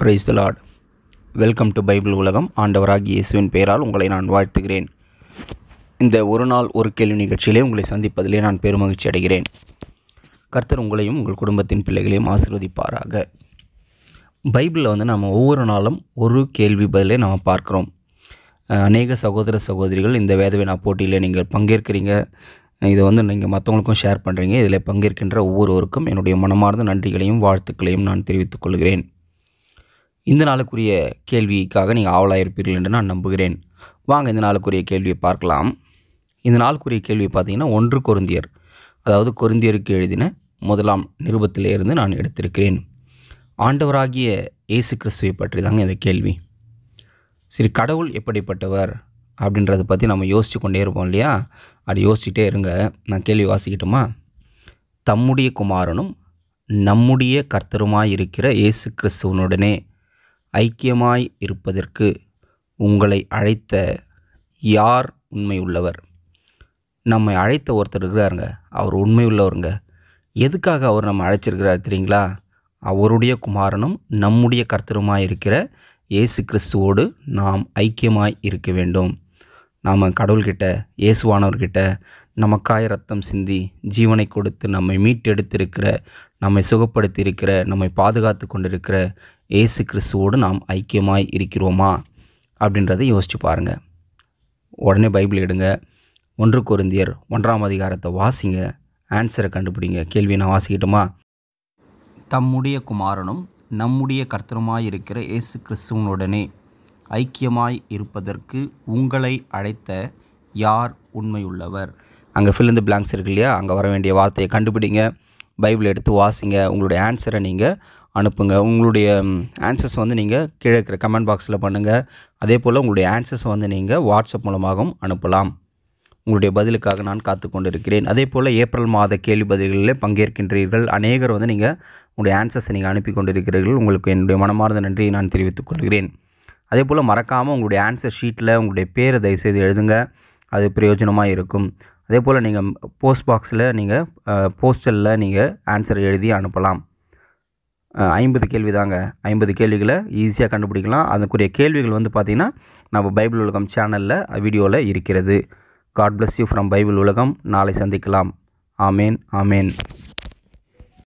price the lord welcome to Bible உலகம் ஆண்டவராகி இயேசுவின் பெயரால் உங்களை நான் வாழ்த்துகிறேன் இந்த ஒரு நாள் ஒரு கேள்வி நிகழ்ச்சியிலே உங்களை சந்திப்பதிலே நான் பெருமகிழ்ச்சி அடைகிறேன் கர்த்தர் உங்களையும் உங்கள் குடும்பத்தின் பிள்ளைகளையும் ஆசீர்வதிப்பாராக பைபிளில் வந்து நம்ம ஒவ்வொரு நாளும் ஒரு கேள்வி பதிலே நம்ம பார்க்குறோம் அநேக சகோதர சகோதரிகள் இந்த வேதவினா போட்டியில் நீங்கள் பங்கேற்கிறீங்க இதை வந்து நீங்கள் மற்றவங்களுக்கும் ஷேர் பண்ணுறீங்க இதில் பங்கேற்கின்ற ஒவ்வொருவருக்கும் என்னுடைய மனமார்ந்த நன்றிகளையும் வாழ்த்துக்களையும் நான் தெரிவித்துக் கொள்கிறேன் இந்த நாளுக்குரிய கேள்விக்காக நீங்கள் ஆவலாக இருப்பீர்கள் என்று நான் நம்புகிறேன் வாங்க இந்த நாளுக்குரிய கேள்வியை பார்க்கலாம் இந்த நாளுக்குரிய கேள்வி பார்த்தீங்கன்னா ஒன்று கொருந்தியர் அதாவது கொருந்தியருக்கு எழுதின முதலாம் நிருபத்திலேருந்து நான் எடுத்திருக்கிறேன் ஆண்டவராகிய இயேசு கிறிஸ்துவை பற்றி தாங்க இந்த கேள்வி சரி கடவுள் எப்படிப்பட்டவர் அப்படின்றத பற்றி நம்ம யோசித்து கொண்டே இருப்போம் இல்லையா அப்படி யோசிச்சுட்டே இருங்க நான் கேள்வி வாசிக்கிட்டோமா தம்முடைய குமாரனும் நம்முடைய கர்த்தருமாய் இருக்கிற இயேசு கிறிஸ்துவனுடனே ஐக்கியமாய் இருப்பதற்கு உங்களை அழைத்த யார் உண்மை உள்ளவர் நம்மை அழைத்த ஒருத்தர் இருக்கிறாருங்க அவர் உண்மை உள்ளவருங்க எதுக்காக அவர் நம்ம அழைச்சிருக்கிறார் தெரியுங்களா அவருடைய குமாரனும் நம்முடைய கர்த்தருமாய் இருக்கிற இயேசு கிறிஸ்துவோடு நாம் ஐக்கியமாய் இருக்க வேண்டும் நாம் கடவுள்கிட்ட இயேசுவானவர்கிட்ட நமக்காய ரத்தம் சிந்தி ஜீவனை கொடுத்து நம்மை மீட்டெடுத்திருக்கிற நம்மை சுகப்படுத்தி இருக்கிற நம்மை பாதுகாத்து கொண்டிருக்கிற இயேசு கிறிஸ்துவோடு நாம் ஐக்கியமாய் இருக்கிறோமா அப்படின்றத யோசித்து பாருங்கள் உடனே பைபிள் எடுங்க ஒன்று குருந்தியர் ஒன்றாம் அதிகாரத்தை வாசிங்க ஆன்சரை கண்டுபிடிங்க கேள்வியை நான் வாசிக்கிட்டோமா தம்முடைய குமாரனும் நம்முடைய கர்த்தருமாயிருக்கிற இயேசு கிறிஸ்துவனுடனே ஐக்கியமாய் இருப்பதற்கு உங்களை அழைத்த யார் உண்மையுள்ளவர் அங்கே ஃபில் இந்த பிளாங்க்ஸ் இருக்கு இல்லையா அங்கே வர வேண்டிய வார்த்தையை கண்டுபிடிங்க பைபிள் எடுத்து வாசிங்க உங்களுடைய ஆன்சரை நீங்கள் அனுப்புங்க உங்களுடைய ஆன்சர்ஸ் வந்து நீங்கள் கீழே இருக்கிற கமெண்ட் பாக்ஸில் பண்ணுங்கள் அதே போல் உங்களுடைய ஆன்சர்ஸ் வந்து நீங்கள் வாட்ஸ்அப் மூலமாகவும் அனுப்பலாம் உங்களுடைய பதிலுக்காக நான் காத்து கொண்டிருக்கிறேன் அதே போல் ஏப்ரல் மாத கேள்வி பதில்களில் பங்கேற்கின்றீர்கள் அநேகர் வந்து நீங்கள் உங்களுடைய ஆன்சர்ஸை நீங்கள் அனுப்பி கொண்டிருக்கிறீர்கள் உங்களுக்கு என்னுடைய மனமார்ந்த நன்றியை நான் தெரிவித்துக் கொள்கிறேன் அதே போல் மறக்காமல் உங்களுடைய ஆன்சர் ஷீட்டில் உங்களுடைய பேரை தயவுசெய்து எழுதுங்க அது பிரயோஜனமாக இருக்கும் அதே போல் நீங்கள் போஸ்ட் பாக்ஸில் நீங்கள் போஸ்டலில் நீங்கள் ஆன்சர் எழுதி அனுப்பலாம் ஐம்பது கேள்வி தாங்க ஐம்பது கேள்விகளை ஈஸியாக கண்டுபிடிக்கலாம் அதுக்குரிய கேள்விகள் வந்து பார்த்திங்கன்னா நம்ம பைபிள் உலகம் சேனலில் வீடியோவில் இருக்கிறது God bless you from Bible உலகம் நாளை சந்திக்கலாம் ஆமேன் ஆமேன்